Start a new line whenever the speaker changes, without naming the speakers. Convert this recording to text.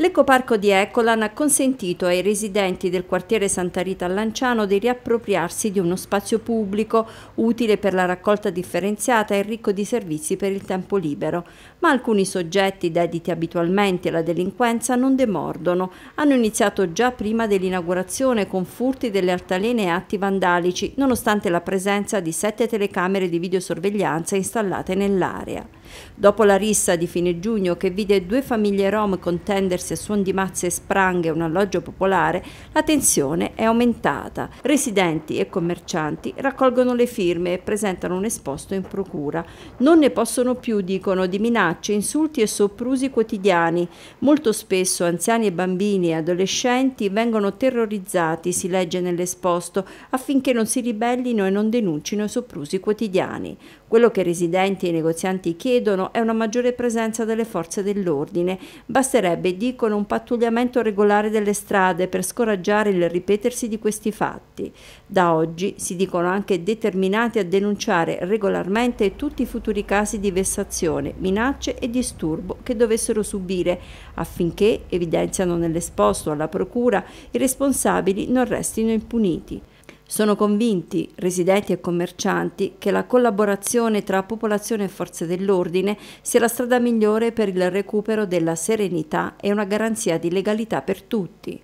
L'ecoparco di Ecolan ha consentito ai residenti del quartiere Santa Rita a Lanciano di riappropriarsi di uno spazio pubblico utile per la raccolta differenziata e ricco di servizi per il tempo libero, ma alcuni soggetti dediti abitualmente alla delinquenza non demordono, hanno iniziato già prima dell'inaugurazione con furti delle altalene e atti vandalici, nonostante la presenza di sette telecamere di videosorveglianza installate nell'area. Dopo la rissa di fine giugno che vide due famiglie rom contendersi a suon di mazze e spranghe un alloggio popolare, la tensione è aumentata. Residenti e commercianti raccolgono le firme e presentano un esposto in procura. Non ne possono più, dicono, di minacce, insulti e soprusi quotidiani. Molto spesso anziani e bambini e adolescenti vengono terrorizzati, si legge nell'esposto, affinché non si ribellino e non denuncino i soprusi quotidiani. Quello che residenti e negozianti chiedono chiedono è una maggiore presenza delle forze dell'ordine. Basterebbe, dicono, un pattugliamento regolare delle strade per scoraggiare il ripetersi di questi fatti. Da oggi si dicono anche determinati a denunciare regolarmente tutti i futuri casi di vessazione, minacce e disturbo che dovessero subire, affinché, evidenziano nell'esposto alla Procura, i responsabili non restino impuniti. Sono convinti residenti e commercianti che la collaborazione tra popolazione e forze dell'ordine sia la strada migliore per il recupero della serenità e una garanzia di legalità per tutti.